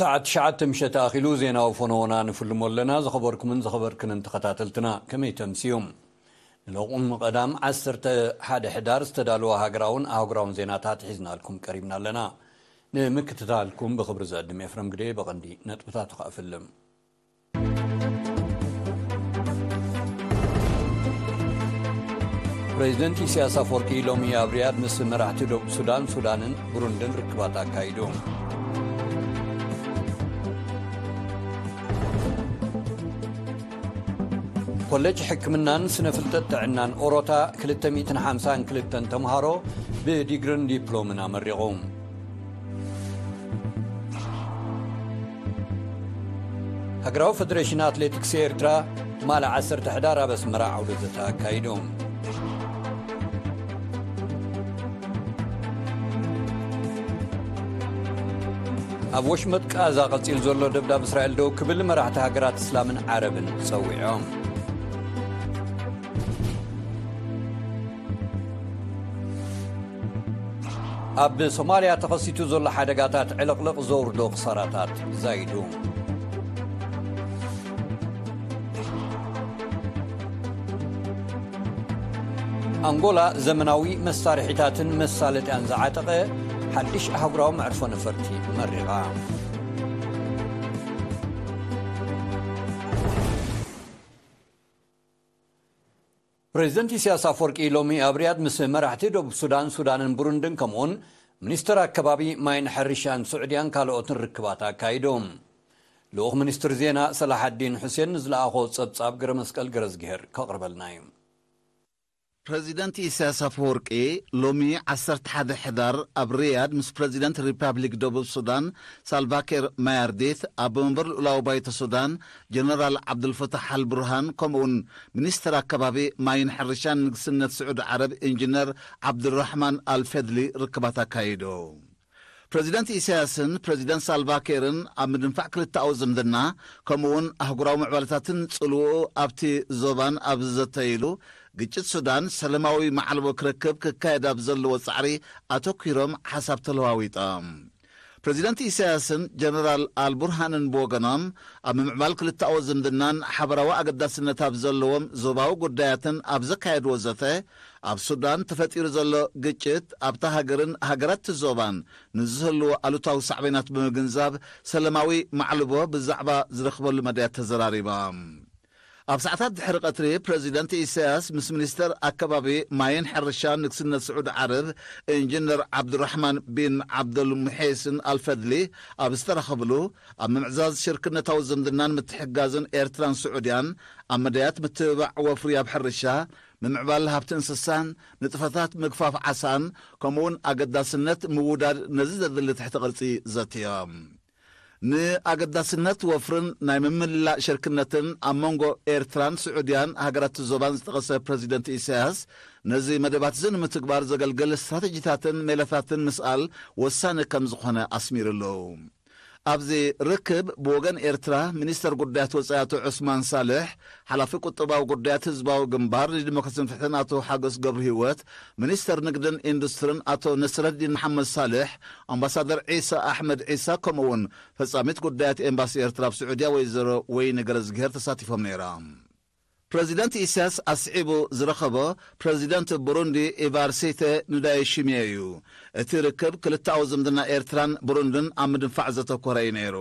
ساعة شعات مشت آخلو زينا وفنونان في المولنا زخبركم زخبركن انت قتاتلتنا كمي تمسيهم لقوم قدام عسرة حد حدار استدالوا هاقراون هاجراون زينا تات حزنا لكم كريمنا لنا نمكتتالكم بخبر زادم يفرم قدي بقندي نتبتات قافلم ፕሬዚደንት ኢሳያስ አፈወርቂ ሎሚ ኣብ ርያድ ምስ መራሕቲ سودان سودانن بروندن ብሩንድን ርክባት ኣካይዱ ኮሌጅ ሕክምናን ስነ ፍልጠት ጥዕናን ኦሮታ 252 ተምሃሮ ብዲግርን ዲፕሎምን ኣመሪቖም ሃገራዊ ፌደሬሽን ኣትሌቲክስ ኤርትራ ማል 1 ሕዳር ኣብ ኣስመራ ዓውደዘታ ኣካይዶም ኣብ ወሽመጥ ቃዛ ቐጺሉ ዘሎ ደብዳብ እስራኤል ደው ክብል መራሕቲ ሃገራት እስላምን ዓረብን ጸዊዖም ኣብ ሶማልያ ተኸሲቱ ዘሎ ሓደጋታት ዕልቕልቕ ዘውርዶ ክሳራታት ዛይዱ ኣንጎላ ዘመናዊ መሳርሒታትን መሳለጥያን ዝዓጠቐ ሓድሽ ኣህጉራዊ መዕርፎ ነፈርቲ መሪቓ ፕሬዚደንት ኢሳያስ ኣፈወርቂ ሎሚ ኣብ ርያድ ምስ መራሕቲ ደቡብ ሱዳን ሱዳንን ቡሩንድን ከምኡውን ሚኒስትር ኣከባቢ ማይን ሕርሻን ስዑድያን ካልኦትን ርክባት ኣካይዶም ልኡኽ ሚኒስትር ዜና ሰላሓዲን ሁሴን ንዝለኣኾ ጸብጻብ ግረ መስቀል ገረ ዝግሄር ከቕርበልና እዩ ፕረዚደንት እሳያስ ፍ ወርቂ ሎሚ ዓሰርተሓደ ሕዳር ኣብ ርያድ ምስ ፕረዚደንት ሪፓብሊክ ደቡብ ሱዳን ሳልቫኬር ማያርዲት ኣብመምበር ልእላዊ ባይተ ሱዳን ጀነራል ዓብዱልፍታሕ ልብርሃን ከምኡ ውን ሚኒስትር ኣከባቢ ማይን ሕርሻን ንግስነት ስዑድ ዓረብ እንጅነር ዓብዱርሕማን ኣልፈድሊ ርክባት ካይዱ ፕረዚደንት እሳያስን ፕረዚደንት ሳልቫኬርን ኣብ ምድንፋዕ ክልትዊ ጽምድና ከምኡእውን ኣህጉራዊ ምዕበለታትን ጽልውኡ ኣብቲ ዞባን ኣብዝዘተይሉ ግጭት ሱዳን ሰለማዊ ማዕልቦ ክርክብ ክካየዳብ ዘለዎ ጻዕሪ ኣተኲሮም ሓሳብ ተለዋዊጣ ፕረዚደንቲ እሳይያስን ጀነራል ኣል ቡርሃንን ብወገኖም ኣብ ምዕባል ክልታዊ ዝምድናን ሓበራዊ ኣገዳስነት ብ ዘለዎም ዞባዊ ጕዳያትን ኣብ ዘካየድዎ ዘተ ኣብ ሱዳን ተፈጢሩ ዘሎ ግጭት ኣብታ ሃገርን ሃገራቲ ዞባን ንዝህልዎ ኣሉታዊ ሳዕበናት ብምግንዛብ ሰለማዊ ማዕልቦ ብዛዕባ ዝረኽበሉ መድያት ተዘራሪባ ኣብ ሰዓታት ድሕሪ ቀትሪ ፕረዚደንት ኢሳያስ ምስ ሚኒስተር ኣከባቢ ማይን ሕርሻን ንግስነት ስዑድ ዓረብ ኢንጂነር ዓብዱራሕማን ቢን ዓብደልሙሐስን ኣልፈድሊ ኣብ ዝተረኸብሉ ኣብ ምምዕዛዝ ሽርክነታዊ ዝምድናን ምትሕጋዝን ኤርትራን ስዑድያን ኣብ መዳያት ምትብባዕ ወፍሪ ኣብ ሕርሻ ምምዕባል ሃብቲ እንስሳን ንጥፈታት ምግፋፍ ዓሳን ከምኡ ውን ኣገዳስነት ምውዳድ ነዚ ዘድሊ ትሕቲ ቕርፂ ዘትዮም ንኣገዳስነት ወፍርን ናይ ምምላእ ሽርክነትን ኣብ መንጎ ኤርትራን ስዑድያን ሃገራት ዞባን ዝጠቐሰ ፕረዚደንት ኢሳያስ ነዚ መደባት እዚ ንምትግባር ዘገልገለ እስትራተጂታትን ሜላታትን ምስኣል ወሳኒ ከም ዝኾነ ኣስሚሩ ኣለዉ ኣብዚ ርክብ ብወገን ኤርትራ ሚኒስተር ጕዳያት ወጻኢ አቶ ዑስማን ሳልሕ ሓላፊ ቁጠባዊ ጕዳያት ህዝባዊ ግንባር ንድሞክስንፍሕትን ኣቶ ሓገስ ገብሪ ህይወት ሚኒስተር ንግድን ኢንዱስትሪን ኣቶ ነስረዲን መሓመድ ሳልሕ ኣምባሳደር ዒሳ ኣሕመድ ዒሳ ከምኡውን ፈጻሚት ጕዳያት ኤምባሲ ኤርትራ ብስዑድያ ወይ ዘሮ ወይ ንገረ ዝግር ተሳቲፎም ነይራ ፕረዚደንት ኢሳያስ ኣስዒቡ ዝረኸቦ ፕረዚደንት ብሩንዲ ኢቫርሴተ ንዳይ ሽምየ እዩ እቲ ርክብ ክልተ ኣወ ዝምድና ኤርትራን ብሩንድን ኣብ ምድንፋዕ ዘተኰረ እዩ ነይሩ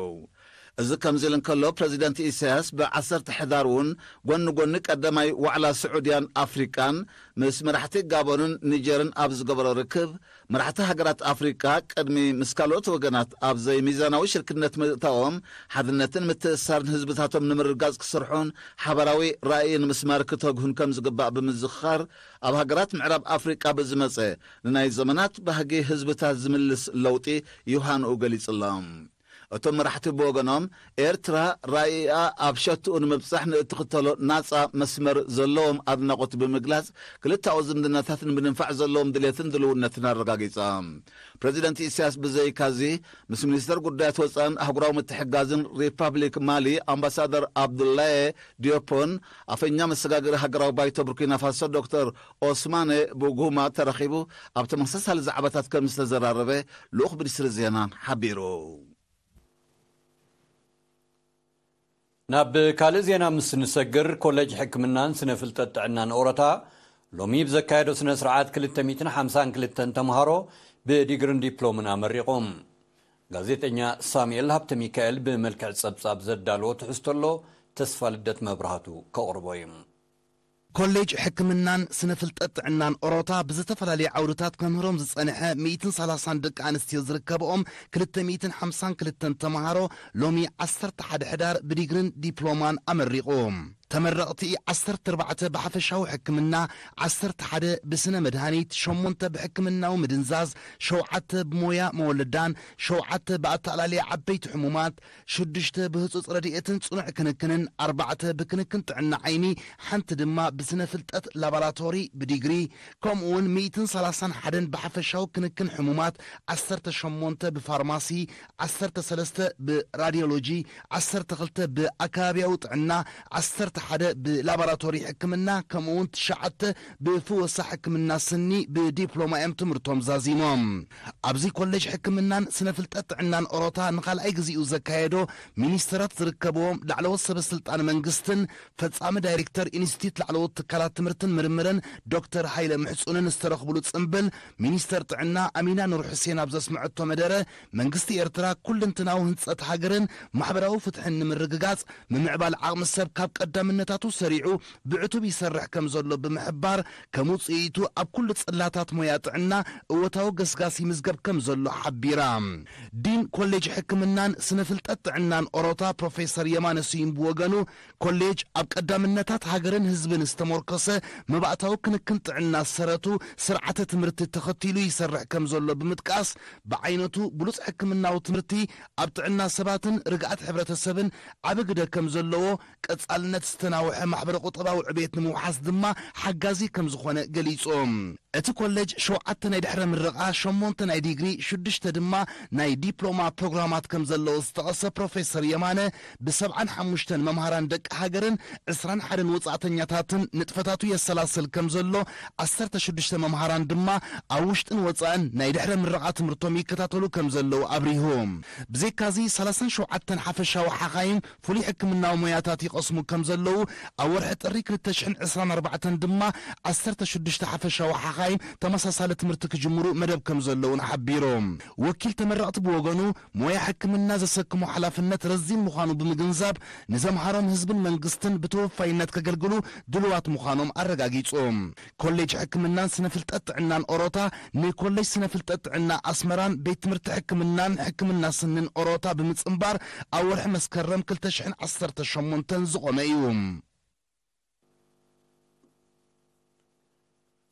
እዚ ከምዚ ኢል እንከሎ ፕረዚደንት ኢሳያስ ብዓሰርተ ሕዳር እውን ጎኒ ጎኒ ቀዳማይ ዋዕላ ስዑድያን ኣፍሪቃን ምስ መራሕቲ ጋቦንን ኒጀርን ኣብ ዝገበሮ ርክብ መራሕቲ ሃገራት ኣፍሪቃ ቅድሚ ምስ ካልኦት ወገናት ኣብ ዘይሚዛናዊ ሽርክነት ምእታዎም ሓድነትን ምትእሳርን ህዝብታቶም ንምርጋጽ ክስርሑን ሓበራዊ ራእይ ንምስማር ክተግሁን ከም ዝግባእ ብምዝኽኻር ኣብ ሃገራት ምዕራብ ኣፍሪቃ ብዝመጸ ንናይ ዘመናት ባህጊ ህዝብታት ዝምልስ ለውጢ ይውሃንኡ ገሊጹ ኣሎም እቶም መራሕቲ ብወገኖም ኤርትራ ራእኣ ኣብ ሸትኡ ንምብጻሕ ንእትኽተሎ ናጻ መስመር ዘለዎም ኣድናቖት ብምግላጽ ክልቲዊኡ ዝምድናታት ንምንንፋዕ ዘለዎም ድሌትን ዘልውነትን ኣረጋጊጸ ፕረዚደንት እስያስ ብዘይካዚ ምስ ሚኒስተር ጕዳያት ወፃእን ሕጉራዊ ምትሕጋዝን ሪፓብሊክ ማሊ ኣምባሳደር ኣብዱላ ድዮፖን ኣፈኛ መሰጋገሪ ሃገራዊ ባይቶ ቡርኪና ፋሶ ዶክተር ኦስማነ ብጉማ ተረኺቡ ኣብቲመሳሳሊ ዛዕባታት ከም ስተ ዘራረበ ልኡኽ ብንስሪ ዜናን ሓቢሩ ናብ ካልእ ዜና ምስ ንሰግር ኮለጅ ሕክምናን ስነ ፍልጠት ጥዕናን ኦሮታ ሎሚ ብዘካየዶ ስነ ስርዓት 252 ተምሃሮ ብዲግርን ዲፕሎምን ኣመሪቖም ጋዜጠኛ ሳሙኤል ሃብተ ሚካኤል ብመልክዕ ጸብጻብ ዘዳልዎ ትሕዝቶ ኣሎ ተስፋ ልደት መብርሃቱ ከቕርቦ እዩ كوليج حكمنان سنفلتت عنان أوروتا بزتفل علي عودتات كمهروم زسانحة ميتن سلاسان دك أنستيو زركب أم كلتة ميتن حمصان كلتن تمهارو لومي أسر تحد حدار بريغرين ديبلومان أمريقوم ተመረቕቲ ዓሰርተ ኣርባዕተ ብሓፈሻዊ ሕክምና ዓሰርተ ሓደ ብስነ መድሃኒት ሸሞንተ ብሕክምናዊ ምድንዛዝ ሸውዓተ ብሞያ መወለዳን ሸውዓተ ብኣተኣላለየ ዓበይቲ ሕሙማት ሽዱሽተ ብህፁፅ ረድኤትን ጽኑዕ ክንክንን ኣርባዕተ ብክንክን ጥዕና ዓይኒ ሓንቲ ድማ ብስነ ፍልጠት ላቦራቶሪ ብዲግሪ ከምኡ ውን 131 ብሓፈሻዊ ክንክን ሕሙማት 18 ብፋርማሲ 13 ብራድዮሎጂ 12 ብኣከባቢያዊ ጥዕና ሓደ ብላቦራቶሪ ሕክምና ከምኡውን ትሽዓተ ብፍወሳ ሕክምና ስኒ ብዲፕሎማ እዮም ትምህርቶም ዛዚሞም ኣብዚ ኮሌጅ ሕክምናን ስነ ፍልጠት ጥዕናን ኦሮታ ንኻልኣይ ግዜኡ ዘካየዶ ሚኒስትራት ዝርከብዎም ላዕለዎት ሰበስልጣን መንግስትን ፈጻሚ ዳይሬክተር ኢንስቲትዩት ላዕለዎት ትካላት ትምህርትን ምርምርን ዶክተር ሃይለ ምሕፁንን ዝተረኽብሉ ፅምብል ሚኒስተር ጥዕና ኣሚና ኑር ሕሴን ኣብ ዘስምዐቶ መደረ መንግስቲ ኤርትራ ኩልንትናዊ ህንፀት ሃገርን ማሕበራዊ ፍትሕን ንምርግጋፅ ምምዕባል ዓቕሚ ሰብ ካብ ቀዳም ምምነታቱ ሰሪዑ ብዕቱብ ይሰርሕ ከም ዘሎ ብምሕባር ከም ውፅኢቱ ኣብ ኩሉ ጽላታት ሞያ ጥዕና እወታዊ ገስጋስ ይምዝገብ ከም ዘሎ ሓቢራ ዲን ኮሌጅ ሕክምናን ስነ ፍልጠት ጥዕናን ኦሮታ ፕሮፌሰር የማነ ስዩም ብወገኑ ኮሌጅ ኣብ ቀዳምነታት ሃገርን ህዝብን ዝተመርኮሰ መባእታዊ ክንክን ጥዕና ሰረቱ ስርዓተ ትምህርቲ ተኸቲሉ ይሰርሕ ከም ዘሎ ብምጥቃስ ብዓይነቱ ብሉፅ ሕክምናዊ ትምህርቲ ኣብ ጥዕና ሰባትን ርግኣት ሕብረተሰብን ዓብ ግደ ከም ዘለዎ ቀጻልነት استناوح محبر قطبه وعبيت نمو حاس دما حقازي كم زخونه قليصوم እቲ ኮሌጅ ሸውዓተ ናይ ድሕረ ምርቃ ሸሞንተ ናይ ዲግሪ ሽዱሽተ ድማ ናይ ዲፕሎማ ፕሮግራማት ከም ዘለዎ ዝተቐሰ ፕሮፌሰር የማነ ብሰብዓን ሓሙሽተን መምሃራን ደቂ ሃገርን ዕስራን ሓደን ወፃእተኛታትን ንጥፈታቱ የሰላስል ከም ዘሎ ዓሰርተ ሽዱሽተ መምሃራን ድማ ኣብ ውሽጥን ወፃእን ናይ ድሕረ ምርቃ ትምህርቶም ይከታተሉ ከም ዘለዉ ኣብሪህዎም ብዘካዚ 37 ሓፈሻዊ ሓኻይም ፍሉይ ሕክምናዊ ሙያታት ይቐስሙ ከም ዘለዉ ኣብ ወርሒ ጥሪ 224 ድማ 16 ሓፈሻዊ ሓኻይ ናይ ተመሳሳሊ ትምህርቲ ክጅምሩ መደብ ከም ዘለውን ሓቢሮም ወኪል ተመረቕቲ ብወገኑ ሞያ ሕክምና ዘሰክሞ ሓላፍነት ረዚም ምዃኑ ብምግንዛብ ንዘምሃሮም ህዝብን መንግስትን ብተወፋይነት ከገልግሉ ድልዋት ምዃኖም ኣረጋጊፆም ኮሌጅ ሕክምናን ስነ ፍልጠት ጥዕናን ኦሮታ ንኮሌጅ ስነ ፍልጠት ጥዕና ኣስመራን ቤት ትምህርቲ ሕክምናን ሕክምና ስንን ኦሮታ ብምፅምባር ኣብ ወርሒ መስከረም 218 ዝቖመ እዩ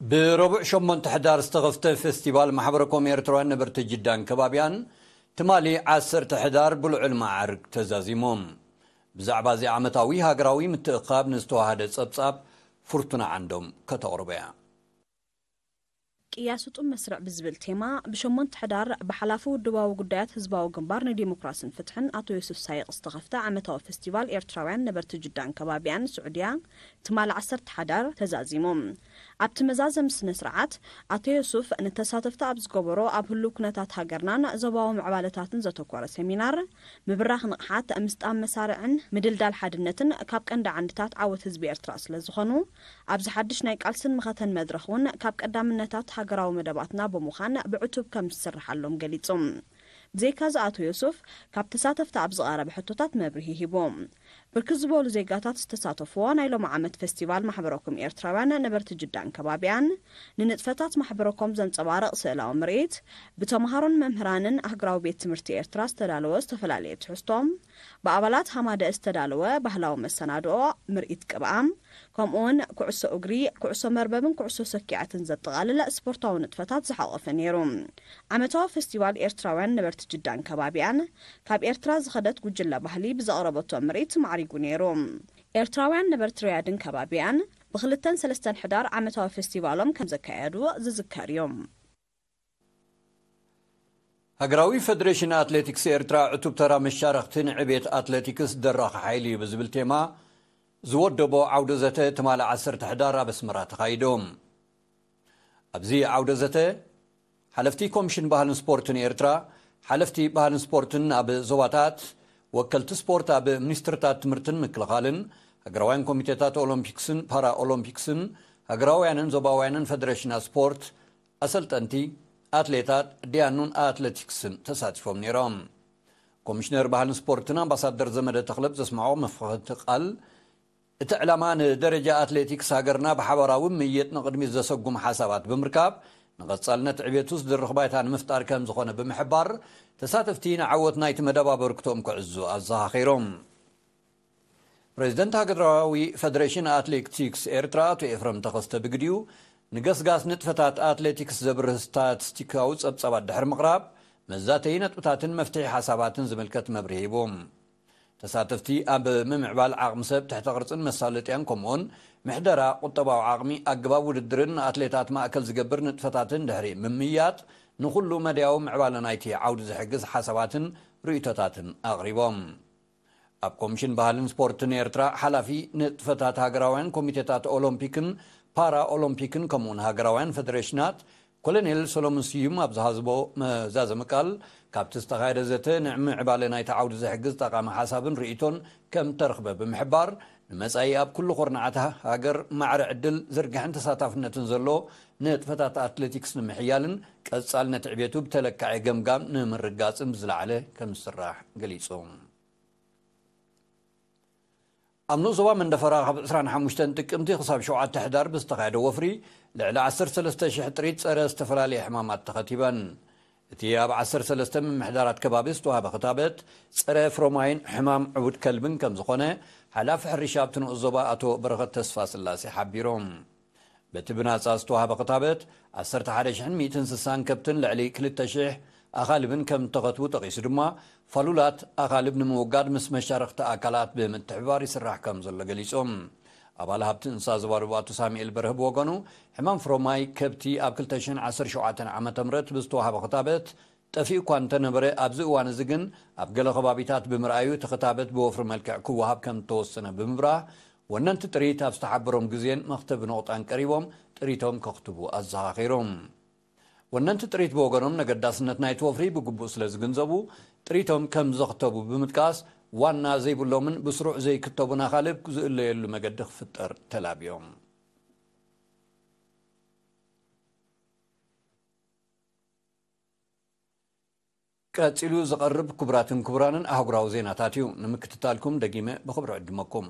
بربع شمونت تحدار استغفت فيستيفال محبركم إيرتروان نبرت جدا كبابيان تمالي عسر تحدار بلع المعرك تزازيموم بزعبا زي عمتاوي هاقراوي متقاب هادت سبساب فرتنا عندهم كتغربيا ቅያሱ ጡም መስርዕ ብዝብል ቴማ تحدار بحلافو ብሓላፊ ውድባዊ ጉዳያት ህዝባዊ ግንባር ንዲሞክራስን ፍትሕን ኣቶ ዮሱፍ ሳይቅ ዝተኸፍተ ዓመታዊ ፌስቲቫል ኤርትራውያን ነበርቲ ጅዳን ከባቢያን ስዑድያ ትማል 1 ሓዳር ተዛዚሞም ኣብቲ መዛዘም ስነ ስርዓት ኣቶ የሱፍ ንተሳተፍቲ ኣብ ዝገበሮ ኣብ ህሉ ኩነታት ሃገርናን ዞባዊ ምዕባለታትን ዘተኮረ ሰሚናር ምብራኽ ንቕሓት ምስጣም መሳርዕን ምድልዳል ሓድነትን ካብ ቀንዲ ዓንድታት ዓወት ህዝቢ ኤርትራ ስለ ዝኾኑ ኣብዚ ሓድሽ ናይ ቃልስን ምኸተን መድረኽ እውን ካብ ቀዳምነታት ሃገራዊ መደባትና ብምዃን ብዕቱብ ከም ዝስርሓሎም ገሊጹ ብዘይካ ዝኣቶ የሱፍ ካብ ተሳተፍቲ ኣብ ዝቐረበ ሕቶታት መብርሂ ሂቦም ብርክት ዝበሉ ዜጋታት ዝተሳተፍዎ ናይ ሎሚ ዓመት ፌስቲቫል ማሕበረኩም ኤርትራውያን ነበርቲ ጅዳን ከባቢያን ንንጥፈታት ማሕበረኮም ዘንጸባርቕ ስእላዊ ምርኢት ብተምሃሮን መምህራንን ኣህግራዊ ቤት ትምህርቲ ኤርትራ ዝተዳለወ ዝተፈላለየ ትሕዝቶም ብኣባላት ሃማደ ዝተዳለወ ባህላዊ መሰናድኦ ምርኢት ቅብኣም ከምኡውን ኩዕሶ እግሪ ኩዕሶ መርበብን ኩዕሶ ሰኪዓትን ዘጠቓልለ ስፖርታዊ ንጥፈታት ዝሓቐፈ ነይሩ ዓመታዊ ፌስቲቫል ኤርትራውያን ነበርቲ ጅዳን ከባቢያን ካብ ኤርትራ ዝኸደት ጉጅለ ባህሊ ብዘቕረበቶ ምርኢት ማዕሪ ተሓሪጉ ነይሩ ኤርትራውያን ነበርትርያድን ከባቢያን ብክልተን ሰለስተን ሕዳር ዓመታዊ ፌስቲቫሎም ከም ዘካየዱ ዝዝከር እዮም ሃገራዊ ፌደሬሽን ኣትሌቲክስ ኤርትራ ዕቱብ ተራ መሻርክትን ዕቤት ኣትሌቲክስ ደራኺ ሓይሊ ብዝብል ቴማ ዝወደቦ ዓውደ ዘተ ትማል 1 ሕዳር ኣብ ኣስመራ ተኻይዶም ኣብዚ ዓውደ ዘተ ሓለፍቲ ኮሚሽን ባህልን ስፖርትን ኤርትራ ሓለፍቲ ባህልን ስፖርትን ኣብ ዞባታት ወከልቲ ስፖርት ኣብ ሚኒስትርታት ትምህርትን ምክልኻልን ሃገራውያን ኮሚቴታት ኦሎምፒክስን ፓራ ኦሎምፒክስን ሃገራውያንን ዞባውያንን ፌደሬሽና ስፖርት ኣሰልጠንቲ ኣትሌታት ድያኑን ኣትለቲክስን ተሳቲፎም ነይሮም ኮሚሽነር ባህልን ስፖርትን ኣምባሳደር ዘመደ ተኽለብ ዘስምዖ መፍክቲ ቃል እቲ ዕላማ ንደረጃ ኣትሌቲክስ ሃገርና ብሓበራዊ ምየጥ ንቅድሚት ዘሰጉም ሓሳባት ብምርካብ ንቐጻልነት ዕብት ውስጥ ድርኽ ንምፍጣር ከም ዝኾነ ብምሕባር ተሳተፍቲ ንዓወት ናይቲ መደብ ኣበርክቶኦም ክዕዙ ኣዘኻኺሮም ፕሬዚደንት ሃገራዊ ፌደሬሽን ኣትሌቲክስ ኤርትራ ኣቶ ኤፍረም ተኸስተ ብግድኡ ንገስጋስ ንጥፈታት ኣትሌቲክስ ዘብርህ ስታትስቲካዊ ጸብጸባት ድሕሪ ምቕራብ መዛተይ ነጥብታትን መፍትሒ ሓሳባትን ዝምልከት መብሪ ሂቦም ተሳተፍቲ ኣብ ምምዕባል ዓቕሚ ሰብ ትሕተ ቅርፅን መሳለጥያን ከምኡውን ምሕደራ ቁጠባዊ ዓቕሚ ኣገባብ ውድድርን ኣትሌታት ማእከል ዝገብር ንጥፈታትን ድሕሪ ምምያጥ ንኩሉ መድያዊ ምዕባለ ናይቲ ዓውዲ ዝሕግዝ ሓሳባትን ርእቶታትን ኣቕሪቦም ኣብ ኮሚሽን ባህልን ስፖርትን ኤርትራ ሓላፊ ንጥፈታት ሃገራውያን ኮሚቴታት ኦሎምፒክን ፓራ ኦሎምፒክን ከምኡውን ሃገራውያን ፌደሬሽናት ኮሎኔል ሰሎሞን ስዩም ኣብ ዝሃዝቦ መዛዘምቃል ካብቲ ዝተኻየደ ዘተ ንዕሚ ዕባለ ናይቲ ዓውዲ ዘሕግዝ ጠቓሚ ሓሳብን ርእቶን ከም ተረኽበ ብምሕባር ንመጻኢ ኣብ ኩሉ ኾርናዓት ሃገር ማዕረ ዕድል ዝርግሕን ተሳታፍነትን ዘሎ ንጥፈታት ኣትለቲክስ ንምሕያልን ቀጻልነት ዕብቱ ብተለካዐ ገምጋም ንምርጋጽን ብዝለዓለ ከም ዝስራሕ ገሊጹ ኣብ ንኡ ዞባ መንደፈራ ካብ 25 ጥቅምቲ ክሳብ 7 ሕዳር ብዝተኻየደ ወፍሪ ልዕሊ 13000 ጥሪት ፀረ ዝተፈላለየ ሕማማት ተኸቲበን እቲ ኣብ 13 ምምሕዳራት ከባቢ ዝተዋሃበ ክታበት ፀረ ፍሮማይን ሕማም ዕውድ ከልብን ከም ዝኾነ ሓላፊ ሕርሻ ኣብቲ ንዕዞባ ኣቶ በረኸት ተስፋ ስላሴ ሓቢሮም በቲ ብናፃ ዝተዋሃበ ክታበት 11160 ከብትን ልዕሊ 2,000 ኣኻልብን ከም ተኸትቡ ጠቒሱ ድማ ፋሉላት ኣኻልብ ንምውጋድ ምስ መሻርክቲ ኣካላት ብምትሕባር ይስራሕ ከም ዘሎ ገሊፆም ኣባል ሃብቲ እንስሳ ዝባርቡ ኣቶ ሳሙኤል ብርህብ ወገኑ ሕማም ፍሮማይ ከብቲ ኣብ 217 ዓ ም ብዝተዋሃበ ክታበት ጠፊኡ እኳ እንተነበረ ኣብዚ እዋን እዚ ግን ኣብ ገለ ከባቢታት ብምርኣዩ እቲ ክታበት ብወፍሪ መልክዕ ክወሃብ ከም እተወሰነ ብምብራህ ወነንቲ ጥሪት ኣብ ዝተሓበሮም ግዜን መክተብ ንቑጣን ቀሪቦም ጥሪቶም ከኽትቡ ኣዘኻኺሮም ወነንቲ ጥሪት ብወገኖም ነገዳስነት ናይቲ ወፍሪ ብግቡእ ስለ ዝግንዘቡ ጥሪቶም ከም ዘኽተቡ ብምጥቃስ ዋና ዘይብሎምን ብስሩዕ ዘይክተቡና ካልብ ዝእለየሉ መገዲ ክፍጠር ተላብዮም ቀፂሉ ዝቐርብ ክቡራትን ክቡራንን ኣህጉራዊ ዜናታት እዩ ንምክትታልኩም ደጊመ ብክብሪ ዕድመኩም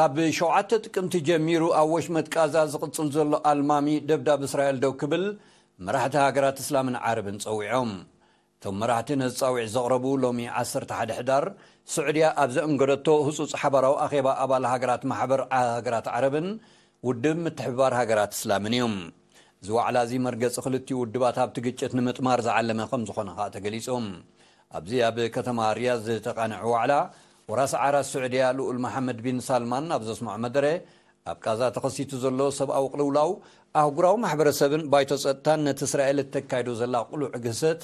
كاب شوعات تكمت جميرو أوش متكازا زقتل زل ألمامي دبدا بسرائيل دو كبل مراحت هاقرات إسلام عرب نصوي عم ثم مراحت نصوي زغربو لومي عصر تحد حدار سعودية أبزا أمقرتو هسوس حبرو أخيبا أبال هاقرات محبر هاقرات عرب ودم تحبار هاقرات إسلام نيوم زو على زي مرقس خلتي ودبات هابتقيتشت نمت مارز علمي خمس خونها تقليسهم أبزي أبي كتما رياز تقانعو على ወራስዓራት ስዑድያ ልኡል መሓመድ ቢን ሳልማን ኣብ ዘስምዖ መደረ ኣብ ጋዛ ተኸሲቱ ዘሎ ሰብኣዊ ቕልውላው ኣህጉራዊ ማሕበረሰብን ባይቶ ጸጥታን ነቲ እስራኤል እተካይዶ ዘላ ቁሉዕዕግህሰት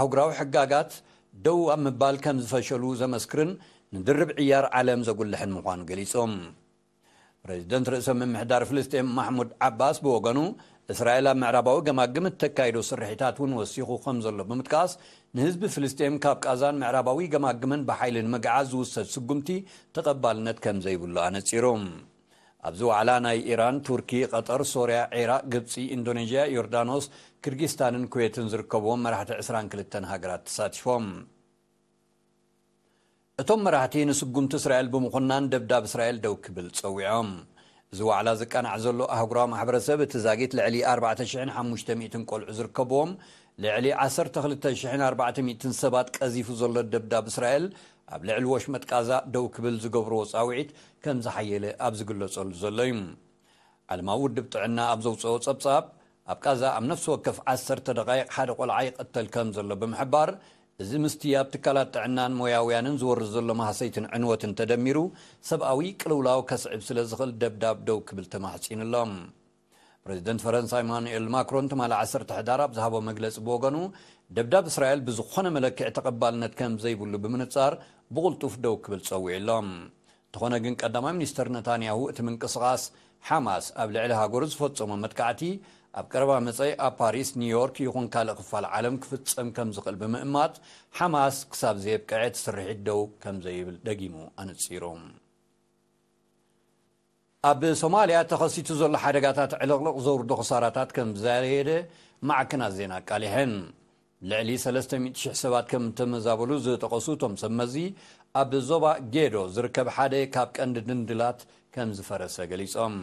ኣህጉራዊ ሕጋጋት ደው ኣብ ምባል ከም ዝፈሸሉ ዘመስክርን ንድርብ ዕያር ዓለም ዘጕልሐን ምዃኑ ገሊፆም ፕሬዚደንት ርእሰ ምምሕዳር ፍልስጥን ማሕሙድ ዓባስ ብወገኑ እስራኤል ኣብ ምዕራባዊ ገማግም እተካይዶ ስርሒታት እውን ወሲኹ ከም ዘሎ ብምጥቃስ ንህዝቢ ፍልስጥኤም ካብ ቃዛን ምዕራባዊ ገማግምን ብሓይሊ ንምግዓዝ ዝውሰድ ስጉምቲ ተቐባልነት ከም ዘይብሉ ኣነጺሮም ኣብዚ ዋዕላ ናይ ኢራን ቱርኪ ቀጠር ሶርያ ዒራቅ ግብፂ ኢንዶኔዥያ ዮርዳኖስ ክርጊስታንን ኩዌትን ዝርከብዎም መራሕቲ 22 ሃገራት ተሳቲፎም እቶም መራሕቲ ንስጉምቲ እስራኤል ብምኹናን ደብዳብ እስራኤል ደው ክብል ፀዊዖም زوعلا أنا عزلو أهجرا محبر سب تزاجيت لعلي أربعة شحن حمشت ميتن كل عذر كبوم لعلي عصر تخل تشحن أربعة ميتن سبات كزيف زل الدبدة بإسرائيل قبل علوش مت كذا دو قبل زجبر وصاويت كم زحيلة أبز قلة صل زليم على ما ود بتعنا أبزو صوت صب صاب أب كذا أم نفسه كف عصر تدقيق حرق العيق التل كم زل بمحبار እዚ ምስቲ ኣብ ትካላት ጥዕናን ሞያውያንን ዝወርዝ ዘሎም ሃሰይትን ዕንወትን ተደሚሩ ሰብኣዊ ቅልውላዊ ከስዕብ ስለ ዝኽእል ደብዳብ ደው ክብል ተማሕጺኑኣሎም ፕረዚደንት ፈረንሳ ኤማንኤል ማክሮን ትማእ 1ሰ ሕዳር ኣብ ዝሃቦ መግለፂ ብወገኑ ደብዳብ እስራኤል ብዝኾነ መለክዒ ተቐባልነት ከም ዘይብሉ ብምንጻር ብቕልጡፍ ደው ክብል ፀዊዑ ሎም እንተኾነ ግን ቀዳማይ ሚኒስተር ነታንያሁ እቲ ምንቅስቓስ ሓማስ ኣብ ልዕሊ ሃገሩ ዝፈጸሞ መትካዕቲ ኣብ ቀረባ መፀይ ኣብ ፓሪስ ኒውዮርክ ይኹን ካልእ ክፋል ዓለም ክፍፀም ከም ዝኽእል ብምእማጥ ሓማስ ክሳብ ዘየብቅዐ ትስርሒት ደው ከም ዘይብል ደጊሙ ኣነፂሮም ኣብ ሶማልያ ተኸሲቱ ዘሎ ሓደጋታት ዕልቕልቕ ዘውርዶ ክሳራታት ከም ዝዛየደ ማዕክናት ዜና ኣቃሊሐን ልዕሊ 300,000 ሰባት ከም እተመዛበሉ ዝተቐሱ እቶም ሰመዚ ኣብ ዞባ ጌዶ ዝርከብ ሓደ ካብ ቀንዲ ድንድላት ከም ዝፈረሰ ገሊፆም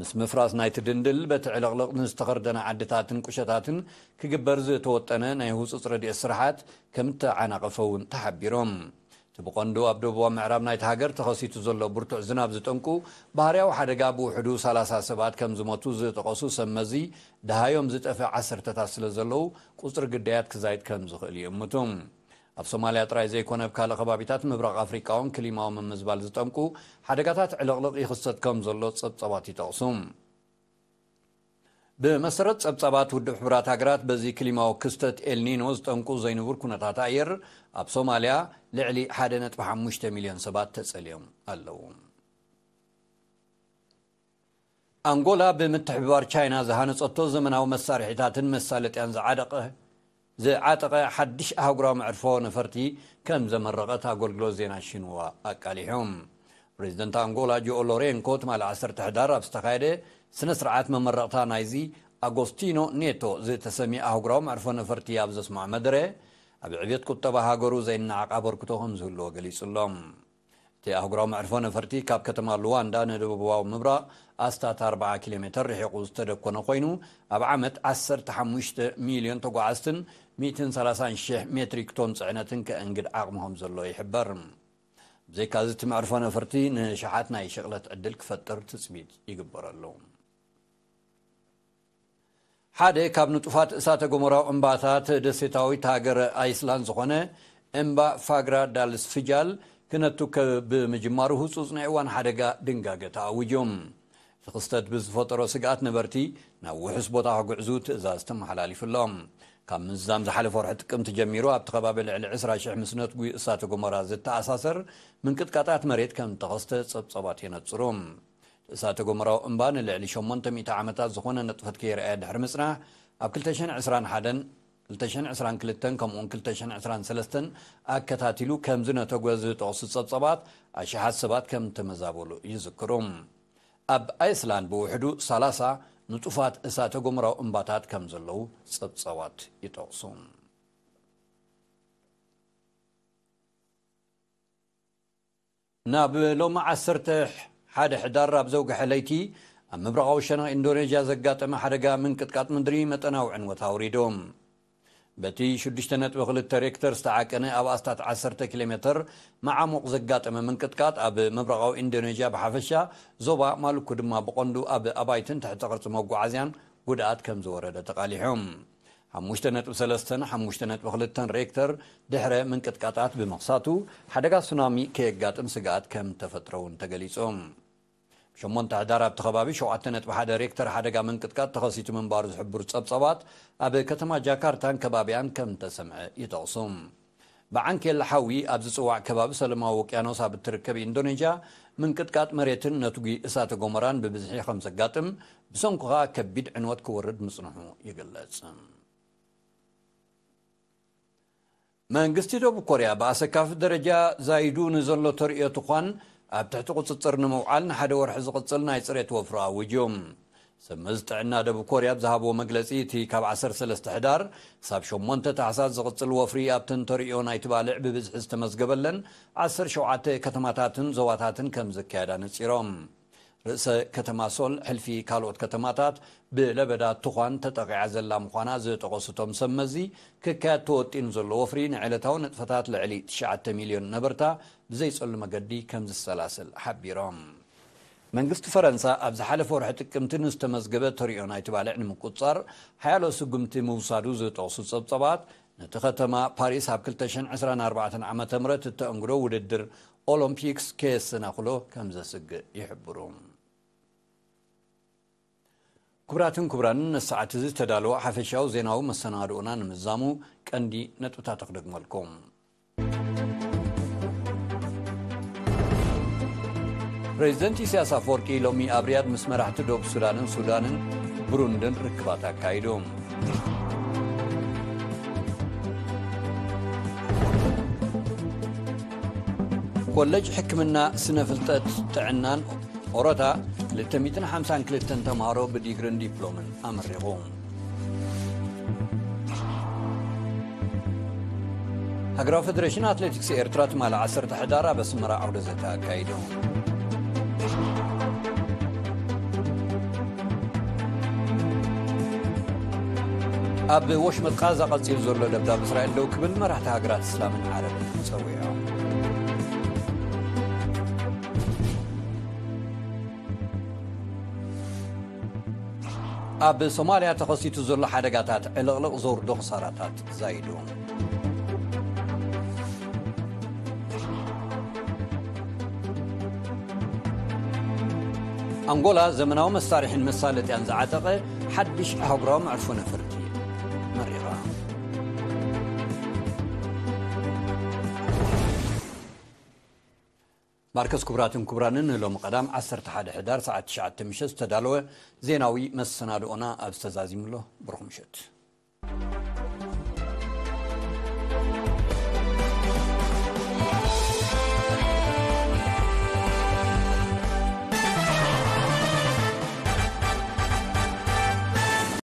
ምስ ምፍራስ ናይቲ ድንድል በቲ ዕለቕልቕን ዝተኸርደነ ዓድታትን ቁሸታትን ክግበር ዝተወጠነ ናይ ህፁፅ ረድኤት ስራሓት ከም ተዓናቐፈ እውን ተሓቢሮም እቲ ብቐንዱ ኣብ ደቡባ ምዕራብ ናይቲ ሃገር ተኸሲቱ ዘሎ ብርቱዕ ዝናብ ዝጠንቁ ባህርያዊ ሓደጋ ብውሕዱ 30 ሰባት ከም ዝሞቱ ዝተቐሱ ሰመዚ ድሃዮም ዝጠፍአ ዓሰርተታት ስለ ዘለዉ ቁፅሪ ግዳያት ክዛይድ ከም ዝኽእል ይእምቱም ኣብ ሶማልያ ጥራይ ዘይኮነ ኣብ ካልእ ከባቢታት ምብራቕ ኣፍሪቃ እውን ክሊማዊ ምምዝባል ዝጠምቁ ሓደጋታት ዕልቕልቕ ይኽሰት ከም ዘሎ ጸብጸባት ይጠቕሱ ብመሰረት ጸብጻባት ውድብ ሕቡራት ሃገራት በዚ ክሊማዊ ክስተት ኤልኒኖ ዝጠንቁ ዘይንብር ኩነታት ኣየር ኣብ ሶማልያ ልዕሊ 1.5 ሚልዮን ሰባት ተጸልዮም ኣለዉ ኣንጎላ ብምትሕብባር ቻይና ዝሃነፀቶ ዘመናዊ መሳርሒታትን መሳለጥያን ዝዓደቐ ዝዓጠቐ ሓድሽ ኣህጉራዊ መዕርፎ ነፈርቲ ከም ዘመረቐት ኣገልግሎት ዜና ሽንዋ ኣቃሊሖም ፕሬዚደንት ኣንጎላ ጆኦ ሎሬንኮ ትማል 1 ሕዳር ኣብ ዝተኻየደ ስነ ስርዓት መመረቕታ ናይዚ ኣጎስቲኖ ኔቶ ዝተሰሚ ኣህጉራዊ መዕርፎ ነፈርቲ ኣብ ዘስምዖ መደረ ኣብ ዕብየት ቁጠባ ሃገሩ ዘይነዓቕ ኣበርክቶ ከም ዝህልዎ ገሊጹሎም እቲ ኣህጉራዊ መዕርፎ ነፈርቲ ካብ ከተማ ሉዋንዳ ንደቡባዊ ምብራቕ ኣስታት 40 ኪሎ ሜር ርሒቑ ዝተደኮነ ኮይኑ ኣብ ዓመት 15 ሚልዮን ተጓዓዝትን 130,00 ሜትሪክ ቶን ፅዕነትን ከእንግድ ዓቕሚ ከም ዘሎ ይሕበር ብዘይካዚ እቲ መዕርፎ ነፈርቲ ንሸሓት ናይ ሸቕለት ዕድል ክፈጥር ትፅቢት ይግበረሉ ሓደ ካብ ንጡፋት እሳተ ጎሞራዊ እምባታት ደሴታዊት ሃገር ኣይስላንድ ዝኾነ እምባ ፋግራ ዳልስ ፍጃል ክነቱ ብምጅማሩ ህፁፅ ናይ እዋን ሓደጋ ድንጋገ ተኣውጆም ትኽስተት ብዝፈጠሮ ስግኣት ነበርቲ ናብ ውሑስ ቦታ ክጉዕዙ ትእዛዝ ተመሓላሊፉሎም ካብ ምንዛም ዝሓለፈ ወርሒ ጥቅምቲ ጀሚሩ ኣብቲ ከባቢ ልዕሊ 20,000 ምስ ነትጉይ እሳተ ጎሞራ ዝተኣሳሰር ምንቅጥቃጣት መሬት ከም ተኸስተ ፀብፀባት የነፅሩ እሳተ ጎሞራዊ እምባ ንልዕሊ 800 ዓመታት ዝኾነ ነጥፈት ከይረአየ ድሕሪ ምፅናሕ ኣብ 221 222 ከምኡውን 223 ኣከታቲሉ ከም ዝነተጎ ዝጠቕሱ ፀብፀባት ኣሽሓት ሰባት ከም ተመዛበሉ ይዝክሩ ኣብ ኣይስላንድ ብውሕዱ 30 ንጡፋት እሳተ ጎምራዊ እምባታት ከም ዘለዉ ፀብፀባት ይጠቕሱ ናብ ሎሚ 11 ሕዳር ኣብ ዘውግሐ ለይቲ ኣብ ምብራቃዊ ሸነቕ ኢንዶኔዥያ ዘጋጠመ ሓደጋ ምንቅጥቃጥ ምድሪ መጠናዊ ዕንወት ኣውሪዶም በቲ 6.2 ሬክተር ዝተዓቀነ ኣብ ኣስታት 10 ኪሎ ሜትር መዓሙቕ ዘጋጠመ ምንቅጥቃጥ ኣብ ምብራቃዊ ኢንዶኔዥያ ብሓፈሻ ዞባ ማልኩ ድማ ብቐንዱ ኣብ ኣባይትን ትሕቲ ቅርፂ መጓዓዝያን ጉድኣት ከም ዝወረደ ተቃሊሖም 5.35 ሬክተር ድሕረ ምንቅጥቃጣት ብምኽሳቱ ሓደጋ ሱናሚ ከየጋጥም ስጋኣት ከም ተፈጥረ እውን ተገሊጾም شمون تهدار ابت شو عتنت بحدا ريكتر حدا من كتكات تخصيت من بارز حبر صبصبات أبي كتما جاكارتان كبابيان كم تسمع يتقسم بعنك الحوي حوي أبز سواع كباب سلما وكيانوس أب تركب من كتكات مريتن نتوجي إسات قمران ببزحي خمسة قاتم بسنقها كبيد عنوات كورد مصنحو يقلت መንግስቲ ደቡብ ኮርያ ብኣሰካፊ ደረጃ درجة زايدون ተርእዮ ትኳን ኣብ ትሕቲ ቅፅፅር ንምውዓል ንሓደ ወርሒ ዝቕፅል ናይ ፅሬት ወፍሮ ኣውጅዮም ስምዝ ጥዕና ደቡብ ኮርያ ብዝሃቦ መግለፂ እቲ ካብ 13 ሕዳር ሳብ 8 ታሕሳስ ዝቕፅል ወፍሪ ኣብተን ተርእዮ ናይቲ ባልዕ ብብዝሒ ዝተመዝገበለን 17 ከተማታትን ዞባታትን ከም ዝካየዳ ነፂሮም ርእሰ ከተማ ሶል ሕልፊ ካልኦት ከተማታት ብለበዳ ትኳን ተጠቂዓ ዘላ ምኳና ዝጠቐሱቶም ሰመዚ ክካየድ ተወጢኑ ዘሎ ወፍሪ ንዕለታዊ ንጥፈታት ልዕሊ 9 ሚልዮን ነበርታ بزي صل مجدي كم السلاسل حبيرام من قصد فرنسا أبز حلف ورح تكمتن استمزجبة تريونا يتبالي عن مقصر حيالو سقمتي موسادوزة توسط سبطبات نتختما باريس هاب كلتشن عسران أربعة عمى تمرت التأنقرو وددر أولمبيكس كيس سناخلو كم زسق يحبرون كبراتن كبران الساعة تزيز تدالو حفشاو زيناو مسنادونا نمزامو كندي نتوتا تقدق ملكم ፕሬዚደንት ኢሳያስ አፈወርቂ ሎሚ ኣብ ርያድ ምስ መራሕቲ ዶብ ሱዳንን ሱዳንን ብሩንድን ርክባት ኣካይዱ ኮለጅ ሕክምና ስነ ፍልጠት ጥዕናን ኦሮታ 252 ተምሃሮ ብዲግርን ዲፕሎምን ኣመሪቑ ሃገራዊ ፌደሬሽን ኣትሌቲክስ ኤርትራ ትማል 1 ሕዳር ኣብ ኣስመራ ዓውደ ዘተ ኣካይዱ ኣብ ወሽመጥቃ ዘቐፂሉ ዘሎ ደብዳብ እስራኤል ደው ክብል መራሕቲ ሃገራት እስላምን ዓረብን ፀዊዖም ኣብ ሶማልያ ተኸሲቱ ዘሎ ሓደጋታት ዕልቕልቕ ዘውርዶ ክሳራታት ዛይዱ ኣንጎላ ዘመናዊ መሳርሒን መሳለጥያን ዝዓጠቐ ሓድሽ ኣህጉራዊ መዕርፎ ነፈርቲ መሪራ ማርከስ ክቡራትን ክቡራንን ሎሚ ቀዳም 11 ሕዳር ሰዓት 9 ምሸት ዝተዳለወ ዜናዊ መሰናድኦና ኣብ ዝተዛዚምሎ ብርኹምሸት